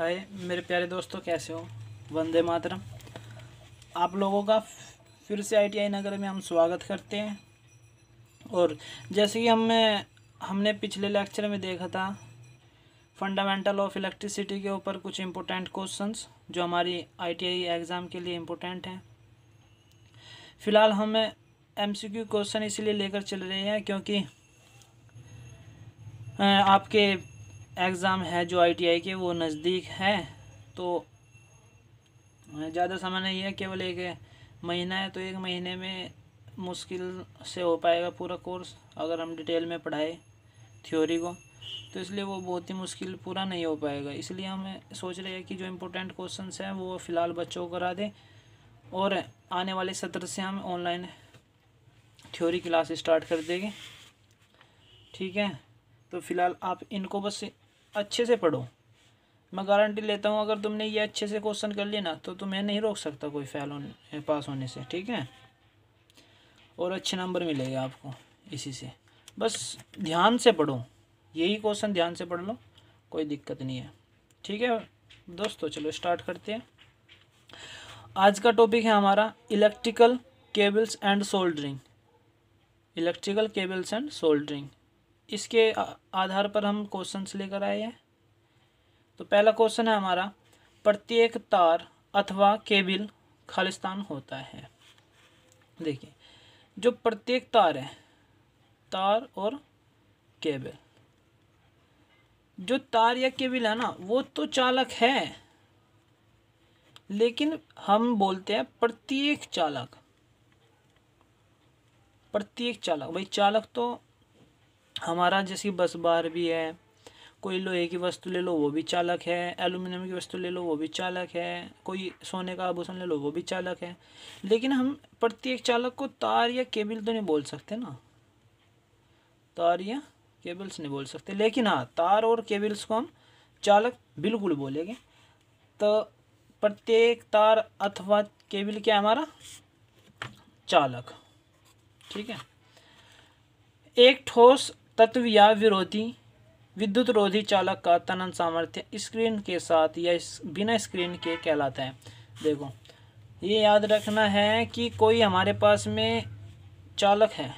हाय मेरे प्यारे दोस्तों कैसे हो वंदे मातरम आप लोगों का फिर से आईटीआई नगर में हम स्वागत करते हैं और जैसे कि हमें हमने पिछले लेक्चर में देखा था फंडामेंटल ऑफ इलेक्ट्रिसिटी के ऊपर कुछ इम्पोर्टेंट क्वेश्चंस जो हमारी आईटीआई एग्ज़ाम के लिए इम्पोर्टेंट हैं फ़िलहाल सी क्यू क्वेश्चन इसीलिए लेकर चल रहे हैं क्योंकि आपके एग्ज़ाम है जो आईटीआई के वो नज़दीक है तो ज़्यादा समय नहीं है केवल एक महीना है तो एक महीने में मुश्किल से हो पाएगा पूरा कोर्स अगर हम डिटेल में पढ़ाए थ्योरी को तो इसलिए वो बहुत ही मुश्किल पूरा नहीं हो पाएगा इसलिए हम सोच रहे हैं कि जो इम्पोर्टेंट क्वेश्चन हैं वो फ़िलहाल बच्चों को करा दें और आने वाले सत्र से हम ऑनलाइन थ्योरी क्लास स्टार्ट कर देंगे ठीक है तो फ़िलहाल आप इनको बस अच्छे से पढ़ो मैं गारंटी लेता हूँ अगर तुमने ये अच्छे से क्वेश्चन कर लिया ना तो तुम्हें नहीं रोक सकता कोई फेल होने पास होने से ठीक है और अच्छे नंबर मिलेगा आपको इसी से बस ध्यान से पढ़ो यही क्वेश्चन ध्यान से पढ़ लो कोई दिक्कत नहीं है ठीक है दोस्तों चलो स्टार्ट करते हैं आज का टॉपिक है हमारा electrical cables and soldering electrical cables and soldering इसके आधार पर हम क्वेश्चंस लेकर आए हैं तो पहला क्वेश्चन है हमारा प्रत्येक तार अथवा केबिल खालिस्तान होता है देखिए जो प्रत्येक तार है तार और केबिल जो तार या केबिल है ना वो तो चालक है लेकिन हम बोलते हैं प्रत्येक चालक प्रत्येक चालक भाई चालक तो हमारा जैसे बस बार भी है कोई लोहे की वस्तु ले लो वो भी चालक है एलुमिनियम की वस्तु ले लो वो भी चालक है कोई सोने का आभूषण ले लो वो भी चालक है लेकिन हम प्रत्येक चालक को तार या केबल तो नहीं बोल सकते ना तार या केबल्स नहीं बोल सकते लेकिन हाँ तार और केबल्स को हम चालक बिल्कुल बोलेंगे तो प्रत्येक तार अथवा केबल क्या है हमारा चालक ठीक है एक ठोस तत्व या विरोधी विद्युत रोधी चालक का तनन सामर्थ्य स्क्रीन के साथ या बिना स्क्रीन के कहलाता है देखो ये याद रखना है कि कोई हमारे पास में चालक है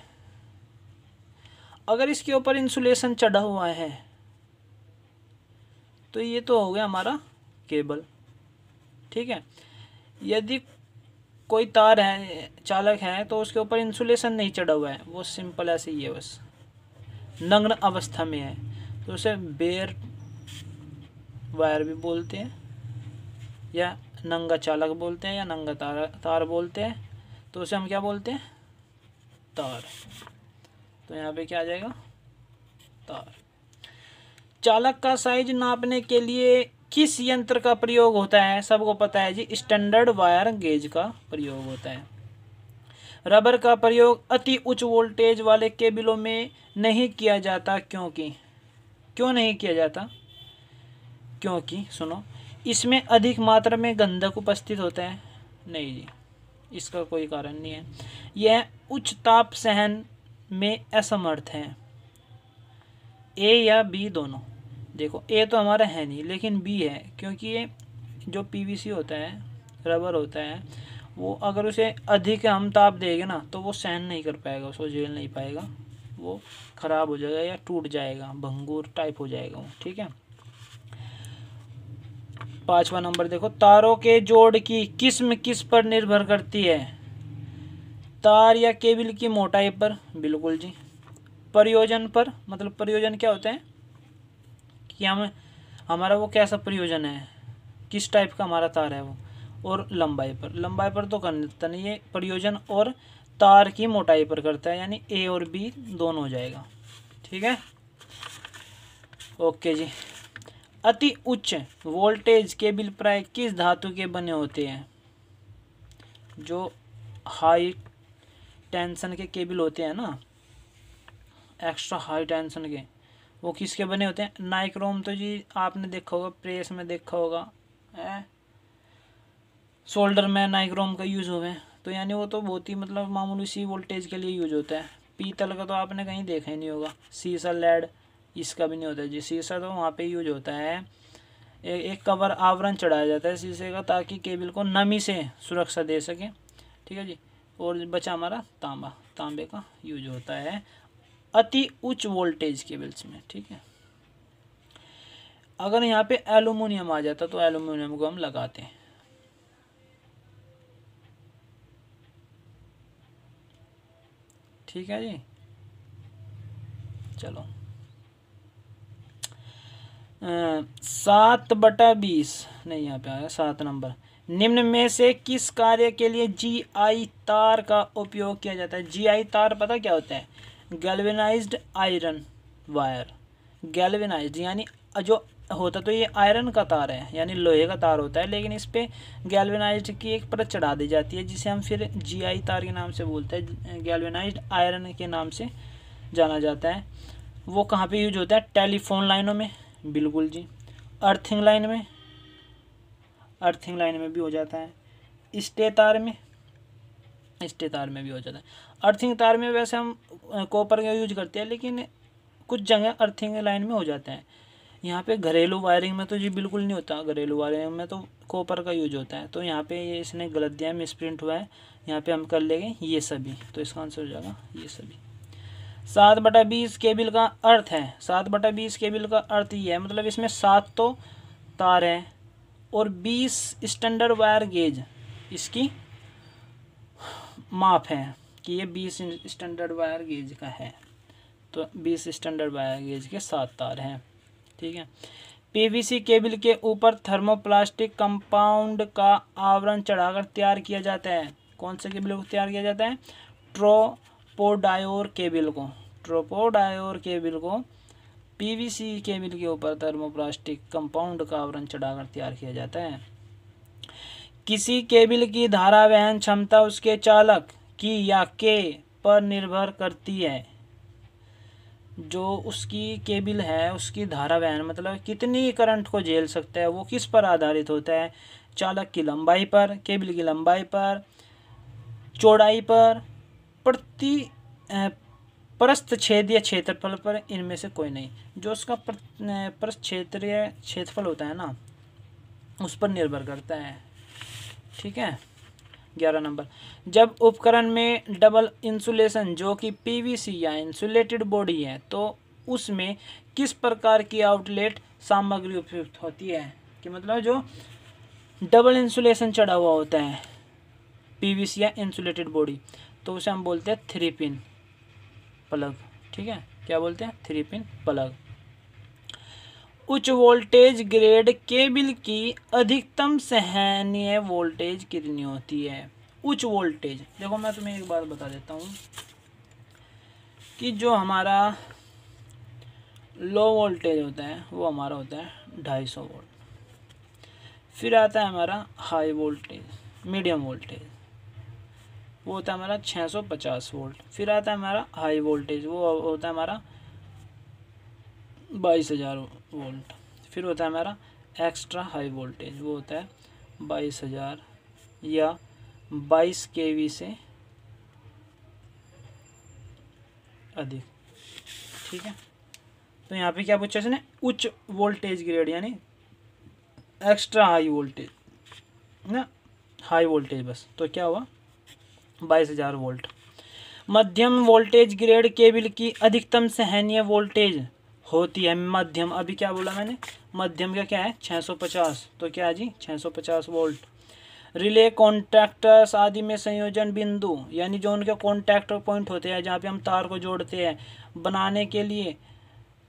अगर इसके ऊपर इंसुलेशन चढ़ा हुआ है तो ये तो हो गया हमारा केबल ठीक है यदि कोई तार है चालक है तो उसके ऊपर इंसुलेशन नहीं चढ़ा हुआ है वो सिंपल ऐसे ही है बस नग्न अवस्था में है तो उसे बेर वायर भी बोलते हैं या नंगा चालक बोलते हैं या नंगा तार तार बोलते हैं तो उसे हम क्या बोलते हैं तार तो यहाँ पे क्या आ जाएगा तार चालक का साइज नापने के लिए किस यंत्र का प्रयोग होता है सबको पता है जी स्टैंडर्ड वायर गेज का प्रयोग होता है रबर का प्रयोग अति उच्च वोल्टेज वाले केबलों में नहीं किया जाता क्योंकि क्यों नहीं किया जाता क्योंकि सुनो इसमें अधिक मात्रा में गंधक उपस्थित होता है नहीं जी इसका कोई कारण नहीं है यह उच्च ताप सहन में असमर्थ है ए या बी दोनों देखो ए तो हमारा है नहीं लेकिन बी है क्योंकि ये जो पीवीसी होता है रबर होता है वो अगर उसे अधिक हम ताप देंगे ना तो वो सहन नहीं कर पाएगा उसको झेल नहीं पाएगा वो ख़राब हो जाएगा या टूट जाएगा भंगूर टाइप हो जाएगा वो ठीक है पांचवा नंबर देखो तारों के जोड़ की किस्म किस पर निर्भर करती है तार या केबल की मोटाई पर बिल्कुल जी प्रयोजन पर मतलब प्रयोजन क्या होते हैं कि हम हमारा वो कैसा प्रयोजन है किस टाइप का हमारा तार है वो और लंबाई पर लंबाई पर तो करता नहीं है प्रयोजन और तार की मोटाई पर करता है यानी ए और बी दोनों हो जाएगा ठीक है ओके जी अति उच्च वोल्टेज के बिल प्राय किस धातु के बने होते हैं जो हाई टेंशन के केबल होते हैं ना एक्स्ट्रा हाई टेंशन के वो किसके बने होते हैं नाइक्रोम तो जी आपने देखा होगा प्रेस में देखा होगा है सोल्डर में नाइक्रोम का यूज़ होवे तो यानी वो तो बहुत ही मतलब मामूली सी वोल्टेज के लिए यूज होता है पीतल का तो आपने कहीं देखा ही नहीं होगा सीसा लेड इसका भी नहीं होता जी सीसा तो वहाँ पे यूज होता है ए, एक कवर आवरण चढ़ाया जाता है शीशे का ताकि केबल को नमी से सुरक्षा दे सके ठीक है जी और बचा हमारा तांबा तांबे का यूज होता है अति उच्च वोल्टेज केबल्स में ठीक है अगर यहाँ पे एलुमिनियम आ जाता तो एलुमिनियम को हम लगाते हैं ठीक है जी चलो सात बटा बीस नहीं यहाँ पे आया सात नंबर निम्न में से किस कार्य के लिए जी आई तार का उपयोग किया जाता है जी आई तार पता क्या होता है गैल्वेनाइज्ड आयरन वायर गैल्वेनाइज्ड यानी जो होता तो ये आयरन का तार है यानी लोहे का तार होता है लेकिन इस पर गैलवेनाइज की एक परत चढ़ा दी जाती है जिसे हम फिर जीआई तार के नाम से बोलते हैं गैलवेनाइज आयरन के नाम से जाना जाता है वो कहाँ पे यूज होता है टेलीफोन लाइनों में बिल्कुल जी अर्थिंग लाइन में अर्थिंग लाइन में भी हो जाता है स्टे तार में स्टे तार में भी हो जाता है अर्थिंग तार में वैसे हम कॉपर का यूज करते हैं लेकिन कुछ जगह अर्थिंग लाइन में हो जाते हैं यहाँ पे घरेलू वायरिंग में तो जी बिल्कुल नहीं होता घरेलू वायरिंग में तो कॉपर का यूज होता है तो यहाँ पे ये इसने गलत दिया मिस प्रिंट हुआ है यहाँ पे हम कर लेंगे ये सभी तो इसका आंसर हो जाएगा ये सभी सात बटा बीस केबिल का अर्थ है सात बटा बीस केबिल का अर्थ ये है मतलब इसमें सात तो तार हैं और बीस स्टैंडर्ड वायर गेज इसकी माप है कि ये बीस स्टैंडर्ड वायर गेज का है तो बीस स्टैंडर्ड वायर गेज के सात तार हैं ठीक है पीवीसी केबल के ऊपर थर्मोप्लास्टिक कंपाउंड का आवरण चढ़ाकर तैयार किया जाता है कौन से केबल को तैयार किया जाता है ट्रोपोडायोर केबल को ट्रोपोडायोर केबल को पीवीसी केबल के ऊपर थर्मोप्लास्टिक कंपाउंड का आवरण चढ़ाकर तैयार किया जाता है किसी केबल की धारा वहन क्षमता उसके चालक की या के पर निर्भर करती है जो उसकी केबल है उसकी धारा वहन मतलब कितनी करंट को झेल सकता है वो किस पर आधारित होता है चालक की लंबाई पर केबल की लंबाई पर चौड़ाई पर प्रति परस्त छेद या क्षेत्रफल पर इनमें से कोई नहीं जो उसका परस्त क्षेत्र या क्षेत्रफल होता है ना उस पर निर्भर करता है ठीक है ग्यारह नंबर जब उपकरण में डबल इंसुलेशन जो कि पीवीसी या इंसुलेटेड बॉडी है तो उसमें किस प्रकार की आउटलेट सामग्री उपयुक्त होती है कि मतलब जो डबल इंसुलेशन चढ़ा हुआ होता है पीवीसी या इंसुलेटेड बॉडी तो उसे हम बोलते हैं थ्री पिन प्लग ठीक है क्या बोलते हैं थ्री पिन प्लग उच्च वोल्टेज ग्रेड केबल की अधिकतम सहनीय वोल्टेज कितनी होती है उच्च वोल्टेज देखो मैं तुम्हें एक बात बता देता हूँ कि जो हमारा लो वोल्टेज होता है वो हमारा होता है ढाई सौ वोल्ट फिर आता है हमारा हाई वोल्टेज मीडियम वोल्टेज वो होता है हमारा छः सौ पचास वोल्ट फिर आता है हमारा हाई वोल्टेज वो होता है हमारा बाईस हज़ार वोल्ट फिर होता है हमारा एक्स्ट्रा हाई वोल्टेज वो होता है बाईस हज़ार या बाईस के वी से अधिक ठीक है तो यहाँ पे क्या पूछा इसने उच्च वोल्टेज ग्रेड यानी एक्स्ट्रा हाई वोल्टेज ना हाई वोल्टेज बस तो क्या हुआ बाईस हज़ार वोल्ट मध्यम वोल्टेज ग्रेड केबल की अधिकतम सहनीय वोल्टेज होती है मध्यम अभी क्या बोला मैंने मध्यम का क्या है 650 तो क्या जी 650 वोल्ट रिले कॉन्टैक्टर्स आदि में संयोजन बिंदु यानी जो उनके कॉन्टैक्टर पॉइंट होते हैं जहाँ पे हम तार को जोड़ते हैं बनाने के लिए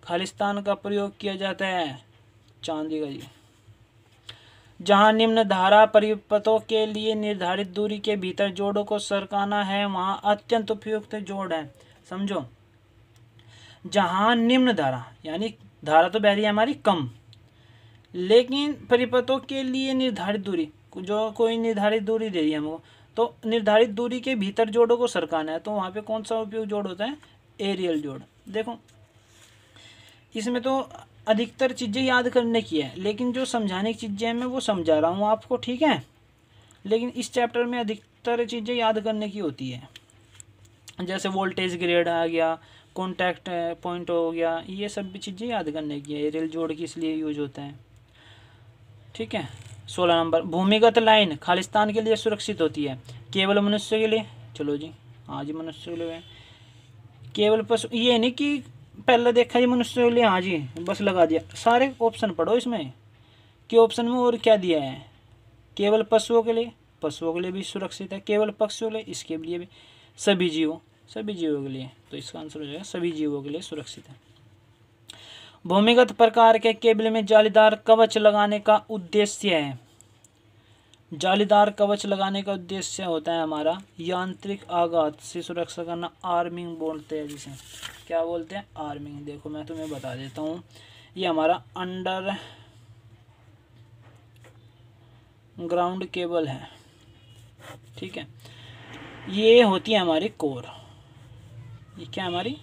खालिस्तान का प्रयोग किया जाता है चांदी का जी जहाँ निम्न धारा परिपथों के लिए निर्धारित दूरी के भीतर जोड़ों को सरकाना है वहाँ अत्यंत उपयुक्त जोड़ है समझो जहाँ निम्न धारा यानी धारा तो बह रही है हमारी कम लेकिन परिपथों के लिए निर्धारित दूरी जो कोई निर्धारित दूरी दे रही है हमको तो निर्धारित दूरी के भीतर जोड़ों को सरकाना है तो वहाँ पे कौन सा उपयोग जोड़ होता है एरियल जोड़ देखो इसमें तो अधिकतर चीज़ें याद करने की है लेकिन जो समझाने की चीज़ें हैं मैं वो समझा रहा हूँ आपको ठीक है लेकिन इस चैप्टर में अधिकतर चीज़ें याद करने की होती है जैसे वोल्टेज ग्रेड आ गया कॉन्टैक्ट पॉइंट eh, हो गया ये सब भी चीज़ें याद करने की है रेल जोड़ की इसलिए यूज होता है ठीक है सोलह नंबर भूमिगत लाइन खालिस्तान के लिए सुरक्षित होती है केवल मनुष्य के लिए चलो जी हाँ जी मनुष्य के लिए केवल पशु ये नहीं कि पहले देखा जी मनुष्य के लिए हाँ जी बस लगा दिया सारे ऑप्शन पढ़ो इसमें कि ऑप्शन में और क्या दिया है केवल पशुओं के लिए पशुओं के लिए भी सुरक्षित है केवल पक्षियों के लिए इसके लिए भी सभी जीवों सभी जीवों के लिए तो इसका आंसर हो जाएगा सभी जीवों के लिए सुरक्षित है भूमिगत प्रकार के केबल में जालीदार कवच लगाने का उद्देश्य है जालीदार कवच लगाने का उद्देश्य होता है हमारा यांत्रिक आघात से सुरक्षा करना आर्मिंग बोलते हैं जिसे क्या बोलते हैं आर्मिंग देखो मैं तुम्हें बता देता हूँ ये हमारा अंडर ग्राउंड केबल है ठीक है ये होती है हमारी कोर ये क्या हमारी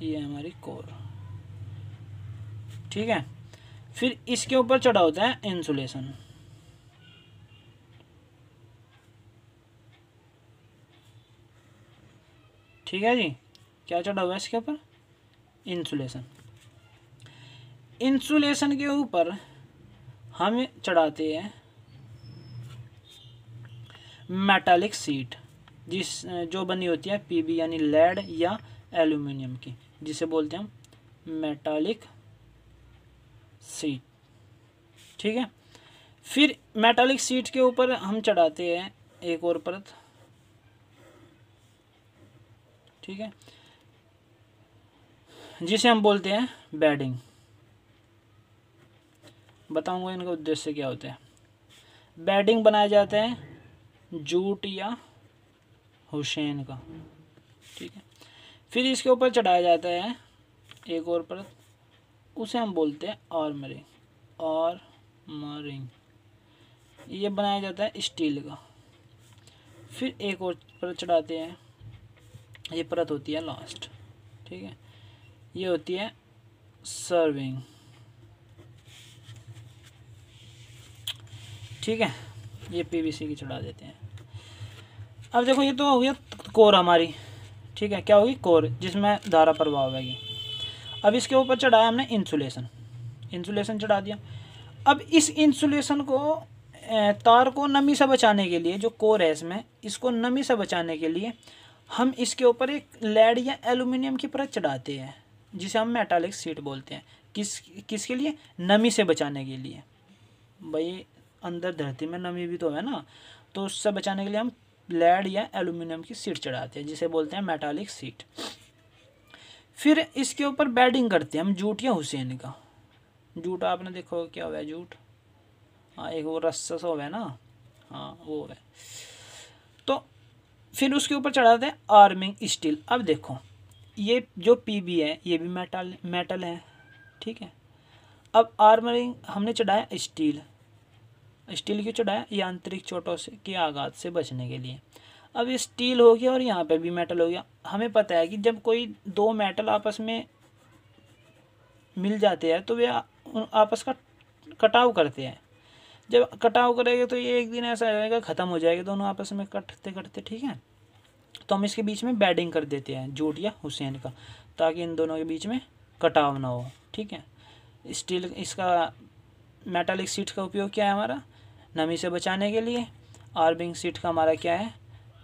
ये हमारी कोर ठीक है फिर इसके ऊपर चढ़ा होता है इंसुलेशन ठीक है जी क्या चढ़ा हुआ है इसके ऊपर इंसुलेशन इंसुलेशन के ऊपर हम चढ़ाते हैं मेटालिक सीट जिस जो बनी होती है पीबी यानी लेड या एल्यूमिनियम की जिसे बोलते हैं हम मेटालिक सीट ठीक है फिर मेटालिक सीट के ऊपर हम चढ़ाते हैं एक और परत ठीक है जिसे हम बोलते हैं बेडिंग बताऊंगा इनका उद्देश्य क्या होता है बेडिंग बनाया जाते हैं जूट या हुसैन का ठीक है फिर इसके ऊपर चढ़ाया जाता है एक और परत उसे हम बोलते हैं आर्मरिंग मरिंग ये बनाया जाता है स्टील का फिर एक और परत चढ़ाते हैं ये परत होती है लास्ट ठीक है ये होती है सर्विंग ठीक है ये पीवीसी की चढ़ा देते हैं अब देखो ये तो हो गया कोर हमारी ठीक है क्या होगी कोर जिसमें धारा प्रभाव है ये अब इसके ऊपर चढ़ाया हमने इंसुलेशन इंसुलेशन चढ़ा दिया अब इस इंसुलेशन को तार को नमी से बचाने के लिए जो कोर है इसमें इसको नमी से बचाने के लिए हम इसके ऊपर एक लेड या एलुमिनियम की परत चढ़ाते हैं जिसे हम मेटालिक सीट बोलते हैं किस किसके लिए नमी से बचाने के लिए भाई अंदर धरती में नमी भी तो है ना तो उससे बचाने के लिए हम लेड या एल्यूमिनियम की सीट चढ़ाते हैं जिसे बोलते हैं मेटालिक सीट फिर इसके ऊपर बैडिंग करते हैं हम जूट या हुसैन का जूट आपने देखो क्या हुआ है जूट हाँ एक वो रस्सा हो गया है ना हाँ वो है तो फिर उसके ऊपर चढ़ाते हैं आर्मिंग स्टील अब देखो ये जो पीबी है ये भी मेटल मेटल है ठीक है अब आर्मरिंग हमने चढ़ाया स्टील स्टील क्यों चढ़ाया यांत्रिक चोटों से के आघात से बचने के लिए अब ये स्टील हो गया और यहाँ पे भी मेटल हो गया हमें पता है कि जब कोई दो मेटल आपस में मिल जाते हैं तो वे आपस का कटाव करते हैं जब कटाव करेंगे तो ये एक दिन ऐसा आएगा ख़त्म हो जाएगा दोनों आपस में कटते कटते ठीक है तो हम इसके बीच में बैडिंग कर देते हैं जूट या हुसैन का ताकि इन दोनों के बीच में कटाव ना हो ठीक है स्टील इसका मेटालिक सीट का उपयोग क्या है हमारा नमी से बचाने के लिए आर्बिंग सीट का हमारा क्या है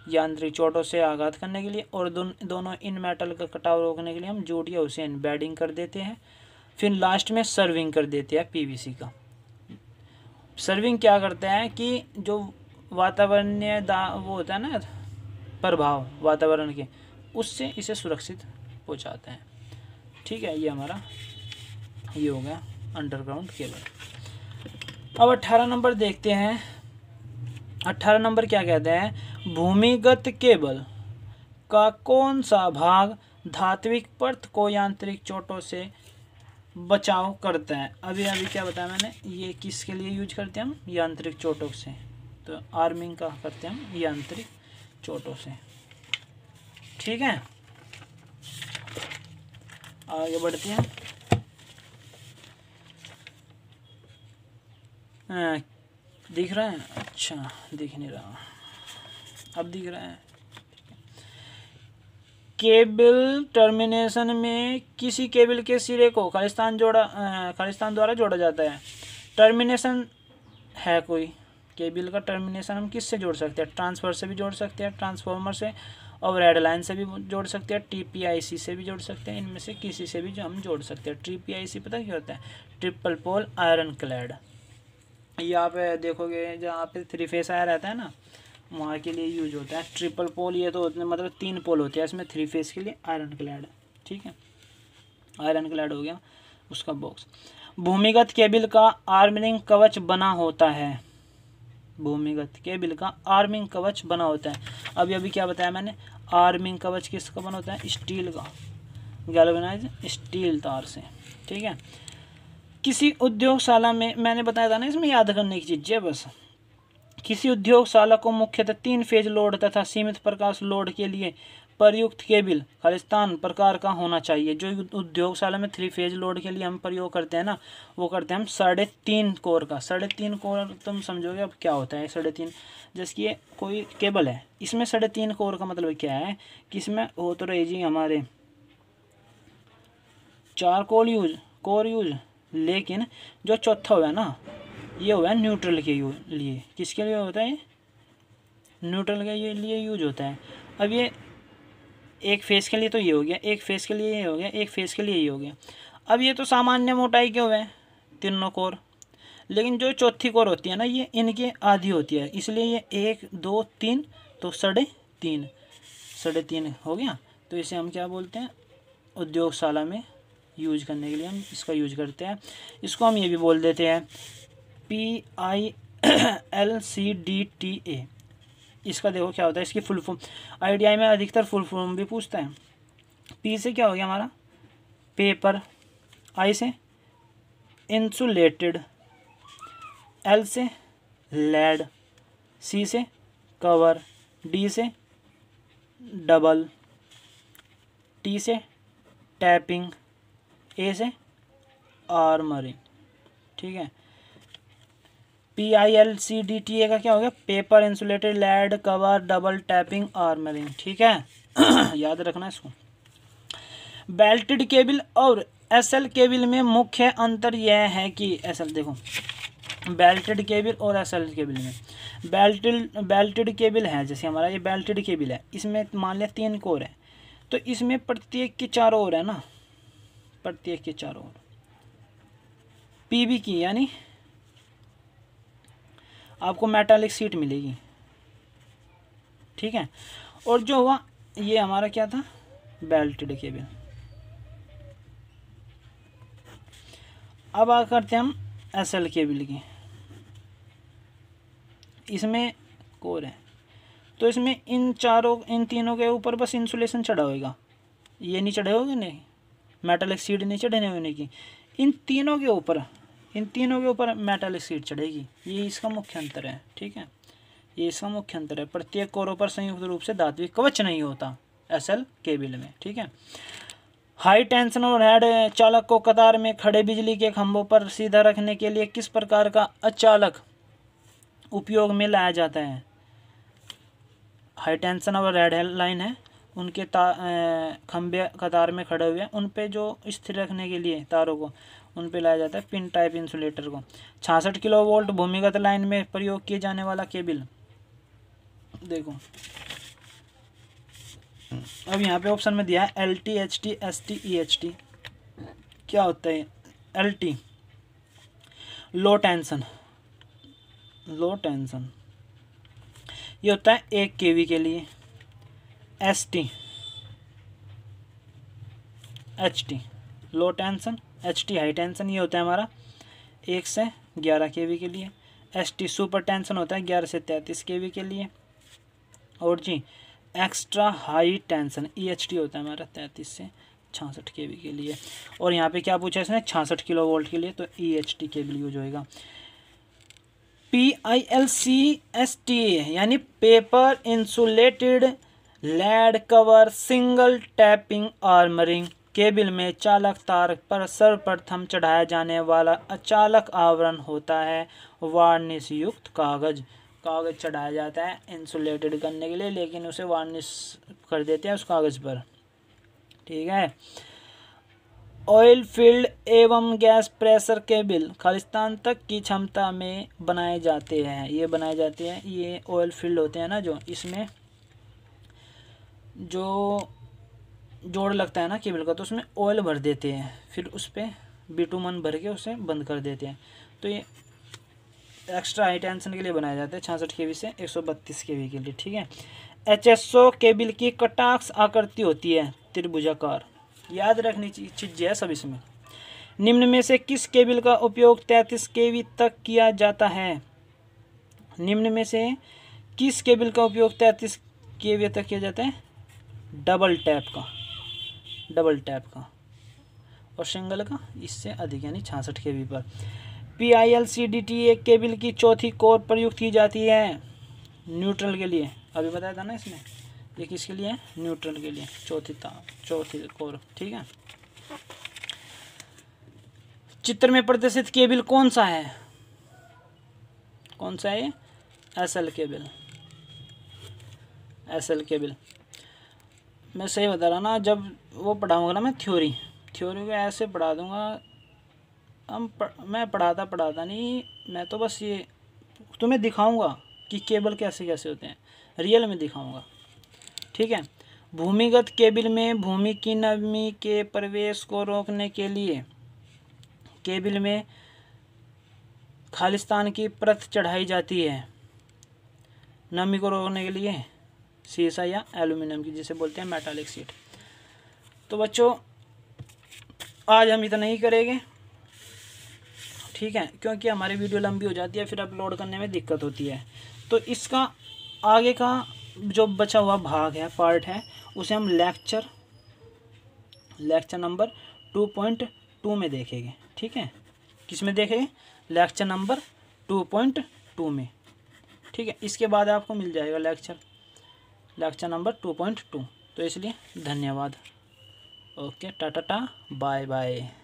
यांत्रिक चोटों से आघात करने के लिए और दोन, दोनों इन मेटल का कटाव रोकने के लिए हम जूट या उसे बैडिंग कर देते हैं फिर लास्ट में सर्विंग कर देते हैं पीवीसी का सर्विंग क्या करते हैं कि जो वातावरणीय दा वो होता है ना प्रभाव वातावरण के उससे इसे सुरक्षित पहुँचाते हैं ठीक है ये हमारा ये हो गया अंडरग्राउंड केबल अब अट्ठारह नंबर देखते हैं अट्ठारह नंबर क्या कहते हैं भूमिगत केबल का कौन सा भाग धात्विक पर्थ को यांत्रिक चोटों से बचाव करता है अभी अभी क्या बताया मैंने ये किसके लिए यूज करते हैं हम यांत्रिक चोटों से तो आर्मिंग का करते हैं हम यांत्रिक चोटों से ठीक है आगे बढ़ते हैं हाँ, दिख रहा है अच्छा दिख नहीं रहा अब दिख रहा है केबल टर्मिनेशन में किसी केबल के सिरे को खालिस्तान जोड़ा खालिस्तान द्वारा जोड़ा जाता है टर्मिनेशन है कोई केबल का टर्मिनेशन हम किस से जोड़ सकते हैं ट्रांसफर से भी जोड़ सकते हैं ट्रांसफॉर्मर से और रेड लाइन से भी जोड़ सकते हैं टीपीआईसी से भी जोड़ सकते हैं इनमें से किसी से भी जो हम जोड़ सकते हैं टीपीआईसी पता क्या होता है ट्रिपल पोल आयरन क्लैड ये आप देखोगे जहाँ पे थ्री फेस आया रहता है ना वहाँ के लिए यूज होता है ट्रिपल पोल ये तो मतलब तीन पोल होते हैं इसमें थ्री फेस के लिए आयरन क्लैड ठीक है आयरन क्लैड हो गया उसका बॉक्स भूमिगत केबिल का आर्मिंग कवच बना होता है भूमिगत केबिल का आर्मिंग कवच बना होता है अभी अभी क्या बताया मैंने आर्मिंग कवच किसका बना होता है स्टील का गैल्वेनाइज स्टील तार से ठीक है किसी उद्योगशाला में मैंने बताया था ना इसमें याद करने की चीज़ है बस किसी उद्योगशाला को मुख्यतः तीन फेज लोड तथा सीमित प्रकाश लोड के लिए प्रयुक्त केबिल खालिस्तान प्रकार का होना चाहिए जो उद्योगशाला में थ्री फेज लोड के लिए हम प्रयोग करते हैं ना वो करते हैं हम साढ़े तीन कोर का साढ़े तीन कोर तुम समझोगे अब क्या होता है साढ़े तीन जैसे कि कोई केबल है इसमें साढ़े तीन कोर का मतलब क्या है कि इसमें हो तो रहे जी हमारे चार कोल यूज कोर यूज लेकिन जो चौथा हुआ है ना ये हुआ है न्यूट्रल के लिए किसके लिए होता है न्यूट्रल के लिए यूज होता है अब ये एक फेस के लिए तो ये हो गया एक फेस के लिए ये हो गया एक फेस के लिए ये हो गया अब ये तो सामान्य मोटाई के हुए हैं तीनों कोर लेकिन जो चौथी कोर होती है ना ये इनके आधी होती है इसलिए ये एक दो तीन तो साढ़े तीन साढ़े तीन हो गया तो इसे हम क्या बोलते हैं उद्योगशाला में यूज करने के लिए हम इसका यूज करते हैं इसको हम ये भी बोल देते हैं P I L C D T A इसका देखो क्या होता है इसकी फुल फॉर्म आईडीआई में अधिकतर फुल फॉर्म भी पूछते हैं पी से क्या हो गया हमारा पेपर आई से इंसुलेटेड एल से लेड सी से कवर डी से डबल टी से टैपिंग ए से आर्मरी ठीक है P I L C D T A का क्या हो गया paper insulated lead cover double taping armouring ठीक है याद रखना इसको बेल्टेड केबल और एस एल केबल में मुख्य अंतर यह है कि एस एल देखो बेल्टेड केबल और एस एल केबल में बेल्टेड बेल्टेड केबल है जैसे हमारा ये बेल्टेड केबल है इसमें मान लिया तीन कोर है तो इसमें प्रत्येक के चार ओर है ना प्रत्येक के चारों ओर पी की यानी आपको मेटालिक सीट मिलेगी ठीक है और जो हुआ ये हमारा क्या था बेल्टेड केबिल अब आ करते हम एस एल केबल की इसमें कोर है तो इसमें इन चारों इन तीनों के ऊपर बस इंसुलेशन चढ़ा होगा ये नहीं चढ़े होगा नहीं मेटल सीड नहीं चढ़ने होने की इन तीनों के ऊपर इन तीनों के ऊपर मेटल सीड चढ़ेगी ये इसका मुख्य अंतर है ठीक है ये इसका मुख्य अंतर है प्रत्येक कोरों पर संयुक्त रूप से धात्विक कवच नहीं होता एस एल केबिल में ठीक है हाई टेंशन और हेड चालक को कतार में खड़े बिजली के खंभों पर सीधा रखने के लिए किस प्रकार का अचालक उपयोग में लाया जाता है हाई टेंशन और रेड लाइन है उनके तार खम्भे कतार में खड़े हुए हैं उन पे जो स्थिर रखने के लिए तारों को उन पे लाया जाता है पिन टाइप इंसुलेटर को छासठ किलो वोल्ट भूमिगत लाइन में प्रयोग किए जाने वाला केबल देखो अब यहाँ पे ऑप्शन में दिया है L T H T S T E H T क्या होता है L T low tension low tension ये होता है एक केवी के लिए S T H T low tension H T high tension ये होता है हमारा एक से ग्यारह के वी के लिए एस टी सुपर टेंशन होता है ग्यारह से तैंतीस के वी के लिए और जी extra high tension E H T होता है हमारा तैंतीस से छासठ के वी के लिए और यहाँ पे क्या पूछा इसने छासठ किलो वोल्ट के लिए तो ई e एच टी के यूज होएगा P I L C S T यानी paper insulated lead cover single taping armouring cable में चालक तार पर सर्वप्रथम चढ़ाया जाने वाला अचालक आवरण होता है वार्निश युक्त कागज़ कागज़ चढ़ाया जाता है इंसुलेटेड करने के लिए लेकिन उसे वार्निश कर देते हैं उस कागज़ पर ठीक है ऑयल फील्ड एवं गैस प्रेशर केबल खालिस्तान तक की क्षमता में बनाए जाते हैं ये बनाए जाते हैं ये ऑयल फील्ड होते हैं ना जो इसमें जो जोड़ लगता है ना केबल का तो उसमें ऑयल भर देते हैं फिर उस पर बिटूमन भर के उसे बंद कर देते हैं तो ये एक्स्ट्रा हाई टेंशन के लिए बनाया जाता है छियासठ के से एक सौ बत्तीस के के लिए ठीक है एच एस ओ केबल की कटाक्ष आकृति होती है त्रिभुजाकार याद रखनी चीज़ है सब इसमें निम्न में से किस केबल का उपयोग तैंतीस के तक किया जाता है निम्न में से किस केबल का उपयोग तैंतीस के तक किया जाता है डबल टैप का डबल टैप का और सिंगल का इससे अधिक यानी छियासठ के बी पर P I L C D T एक केबिल की चौथी कोर प्रयुक्त की जाती है न्यूट्रल के लिए अभी बताया था ना इसमें ये किसके लिए है न्यूट्रल के लिए चौथी चौथी कोर ठीक है चित्र में प्रदर्शित केबिल कौन सा है कौन सा है S L cable S L cable मैं सही बता रहा ना जब वो पढ़ाऊँगा ना मैं थ्योरी थ्योरी को ऐसे पढ़ा दूँगा हम पढ़, मैं पढ़ाता पढ़ाता नहीं मैं तो बस ये तुम्हें तो दिखाऊँगा कि केबल कैसे कैसे होते हैं रियल में दिखाऊँगा ठीक है भूमिगत केबिल में भूमि की नमी के प्रवेश को रोकने के लिए केबिल में खालिस्तान की प्रत चढ़ाई जाती है नमी को रोकने के लिए सीसा या एल्यूमिनियम की जिसे बोलते हैं मेटालिक सीट तो बच्चों आज हम इतना ही करेंगे ठीक है क्योंकि हमारी वीडियो लंबी हो जाती है फिर अपलोड करने में दिक्कत होती है तो इसका आगे का जो बचा हुआ भाग है पार्ट है उसे हम lecture lecture number two point two में देखेंगे ठीक है किस में देखेंगे lecture number two point two में ठीक है इसके बाद आपको मिल जाएगा lecture lecture number two point two तो इसलिए धन्यवाद ओके टाटा टा बाय बाय